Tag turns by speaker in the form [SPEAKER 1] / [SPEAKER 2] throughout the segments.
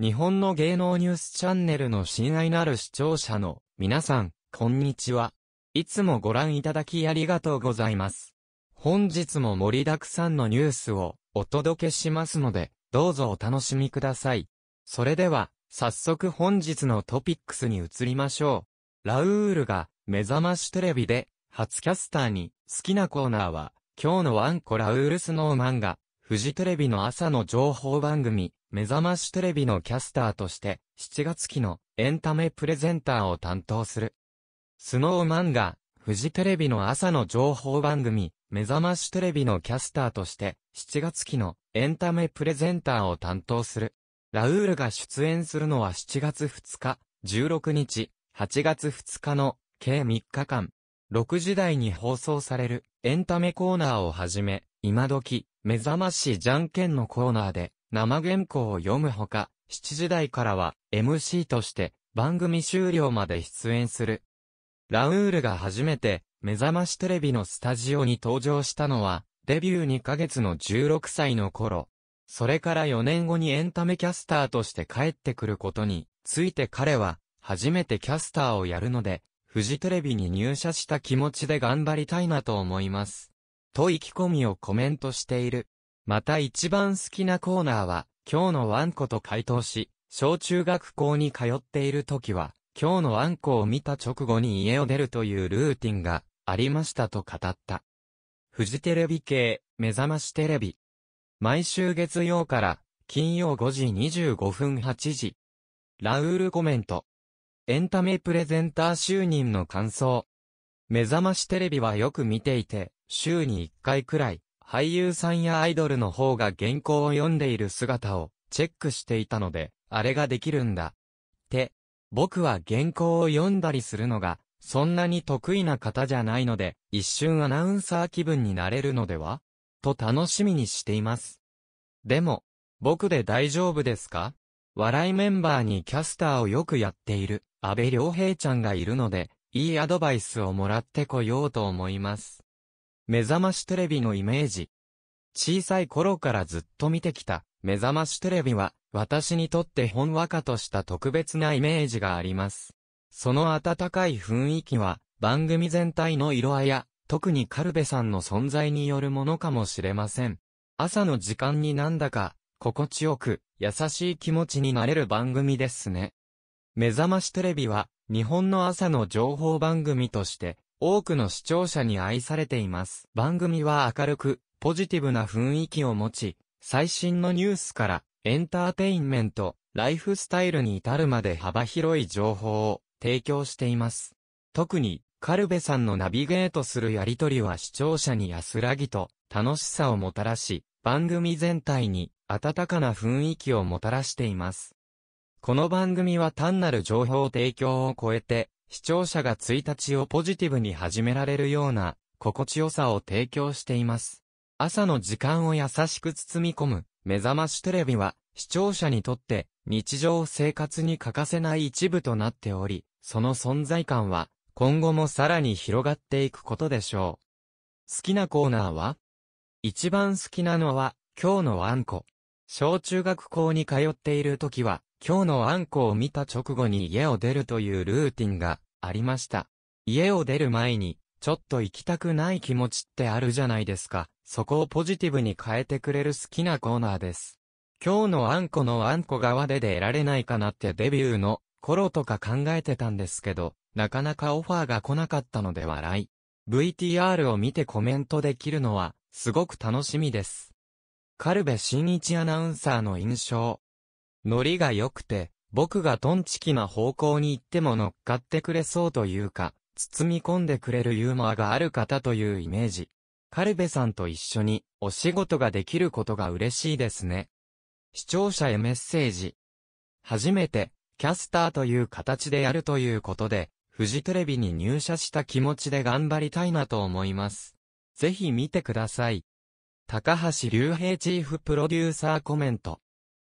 [SPEAKER 1] 日本の芸能ニュースチャンネルの親愛なる視聴者の皆さん、こんにちは。いつもご覧いただきありがとうございます。本日も盛りだくさんのニュースをお届けしますので、どうぞお楽しみください。それでは、早速本日のトピックスに移りましょう。ラウールが目覚ましテレビで初キャスターに好きなコーナーは今日のワンコラウールスノーマンがフジテレビの朝の情報番組目覚ましテレビのキャスターとして、7月期のエンタメプレゼンターを担当する。スノーマンが、フジテレビの朝の情報番組、目覚ましテレビのキャスターとして、7月期のエンタメプレゼンターを担当する。ラウールが出演するのは7月2日、16日、8月2日の計3日間。6時台に放送されるエンタメコーナーをはじめ、今時、目覚ましじゃんけんのコーナーで、生原稿を読むほか、7時台からは MC として番組終了まで出演する。ラウールが初めて目覚ましテレビのスタジオに登場したのはデビュー2ヶ月の16歳の頃。それから4年後にエンタメキャスターとして帰ってくることについて彼は初めてキャスターをやるので、フジテレビに入社した気持ちで頑張りたいなと思います。と意気込みをコメントしている。また一番好きなコーナーは、今日のワンコと回答し、小中学校に通っている時は、今日のワンコを見た直後に家を出るというルーティンがありましたと語った。フジテレビ系、目覚ましテレビ。毎週月曜から金曜5時25分8時。ラウールコメント。エンタメプレゼンター就任の感想。目覚ましテレビはよく見ていて、週に1回くらい、俳優さんやアイドルの方が原稿を読んでいる姿をチェックしていたので、あれができるんだ。って、僕は原稿を読んだりするのが、そんなに得意な方じゃないので、一瞬アナウンサー気分になれるのではと楽しみにしています。でも、僕で大丈夫ですか笑いメンバーにキャスターをよくやっている、安倍良平ちゃんがいるので、いいアドバイスをもらってこようと思います。目覚ましテレビのイメージ。小さい頃からずっと見てきた、目覚ましテレビは、私にとってほんわかとした特別なイメージがあります。その温かい雰囲気は、番組全体の色合いや、特にカルベさんの存在によるものかもしれません。朝の時間になんだか、心地よく、優しい気持ちになれる番組ですね。目覚ましテレビは、日本の朝の情報番組として、多くの視聴者に愛されています。番組は明るく、ポジティブな雰囲気を持ち、最新のニュースから、エンターテインメント、ライフスタイルに至るまで幅広い情報を提供しています。特に、カルベさんのナビゲートするやりとりは視聴者に安らぎと楽しさをもたらし、番組全体に温かな雰囲気をもたらしています。この番組は単なる情報提供を超えて、視聴者が1日をポジティブに始められるような、心地よさを提供しています。朝の時間を優しく包み込む、目覚ましテレビは、視聴者にとって、日常生活に欠かせない一部となっており、その存在感は、今後もさらに広がっていくことでしょう。好きなコーナーは一番好きなのは、今日のワンコ。小中学校に通っている時は、今日のあんこを見た直後に家を出るというルーティンがありました。家を出る前に、ちょっと行きたくない気持ちってあるじゃないですか。そこをポジティブに変えてくれる好きなコーナーです。今日のあんこのあんこ側で出られないかなってデビューの頃とか考えてたんですけど、なかなかオファーが来なかったので笑い。VTR を見てコメントできるのは、すごく楽しみです。カルベ新一アナウンサーの印象。ノリが良くて、僕がトンチキな方向に行っても乗っかってくれそうというか、包み込んでくれるユーモアがある方というイメージ。カルベさんと一緒にお仕事ができることが嬉しいですね。視聴者へメッセージ。初めて、キャスターという形でやるということで、フジテレビに入社した気持ちで頑張りたいなと思います。ぜひ見てください。高橋隆平チーフプロデューサーコメント。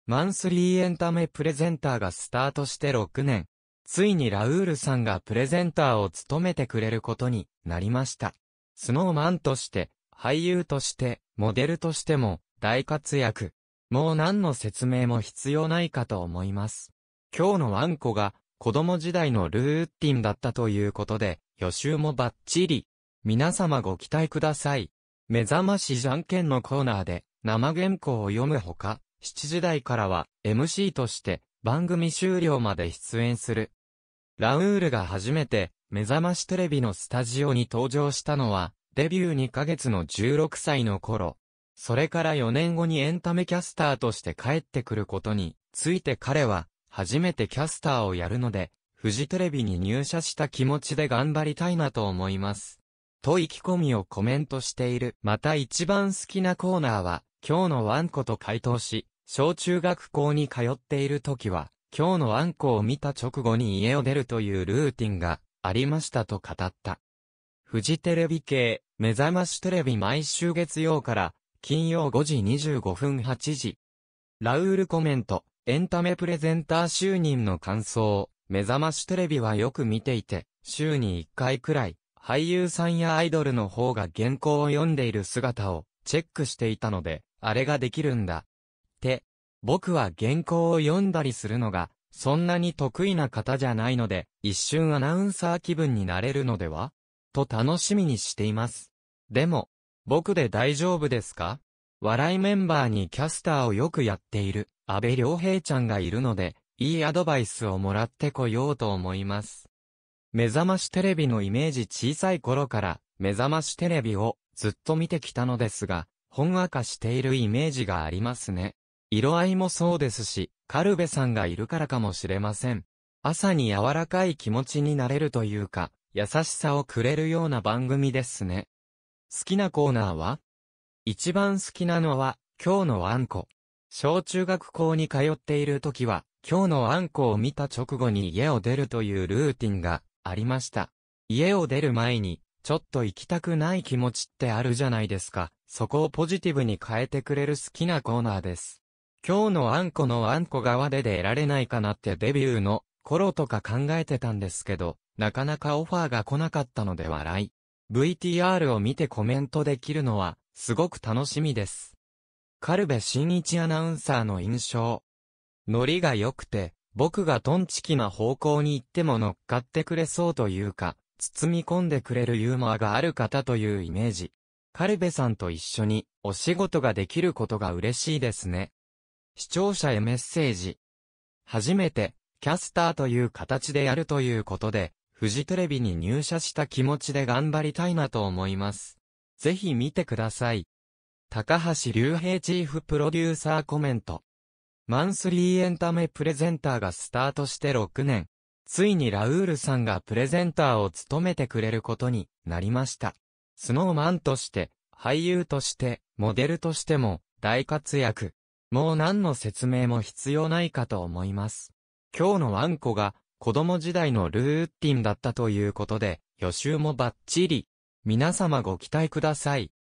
[SPEAKER 1] マンスリーエンタメプレゼンターがスタートして6年。ついにラウールさんがプレゼンターを務めてくれることになりました。スノーマンとして、俳優として、モデルとしても大活躍。もう何の説明も必要ないかと思います。今日のワンコが子供時代のルーティンだったということで、予習もバッチリ。皆様ご期待ください。目覚ましじゃんけんのコーナーで生原稿を読むほか、7時台からは MC として番組終了まで出演する。ラウールが初めて目覚ましテレビのスタジオに登場したのはデビュー2ヶ月の16歳の頃。それから4年後にエンタメキャスターとして帰ってくることについて彼は初めてキャスターをやるので、フジテレビに入社した気持ちで頑張りたいなと思います。と意気込みをコメントしている。また一番好きなコーナーは、今日のワンコと回答し、小中学校に通っている時は、今日のあんこを見た直後に家を出るというルーティンがありましたと語った。フジテレビ系、目覚ましテレビ毎週月曜から金曜5時25分8時。ラウールコメント、エンタメプレゼンター就任の感想、目覚ましテレビはよく見ていて、週に1回くらい、俳優さんやアイドルの方が原稿を読んでいる姿をチェックしていたので、あれができるんだ。、僕は原稿を読んだりするのが、そんなに得意な方じゃないので、一瞬アナウンサー気分になれるのではと楽しみにしています。でも、僕で大丈夫ですか笑いメンバーにキャスターをよくやっている、安倍良平ちゃんがいるので、いいアドバイスをもらってこようと思います。目覚ましテレビのイメージ小さい頃から、目覚ましテレビをずっと見てきたのですが、本わかしているイメージがありますね。色合いもそうですし、カルベさんがいるからかもしれません。朝に柔らかい気持ちになれるというか、優しさをくれるような番組ですね。好きなコーナーは一番好きなのは、今日のあんこ。小中学校に通っている時は、今日のあんこを見た直後に家を出るというルーティンがありました。家を出る前に、ちょっと行きたくない気持ちってあるじゃないですか。そこをポジティブに変えてくれる好きなコーナーです。今日のあんこのあんこ側で出られないかなってデビューの頃とか考えてたんですけど、なかなかオファーが来なかったので笑い。VTR を見てコメントできるのは、すごく楽しみです。カルベ新一アナウンサーの印象。ノリが良くて、僕がトンチキな方向に行っても乗っかってくれそうというか、包み込んでくれるユーモアがある方というイメージ。カルベさんと一緒にお仕事ができることが嬉しいですね。視聴者へメッセージ。初めて、キャスターという形でやるということで、フジテレビに入社した気持ちで頑張りたいなと思います。ぜひ見てください。高橋隆平チーフプロデューサーコメント。マンスリーエンタメプレゼンターがスタートして6年。ついにラウールさんがプレゼンターを務めてくれることになりました。スノーマンとして、俳優として、モデルとしても大活躍。もう何の説明も必要ないかと思います。今日のワンコが子供時代のルーティンだったということで、予習もバッチリ。皆様ご期待ください。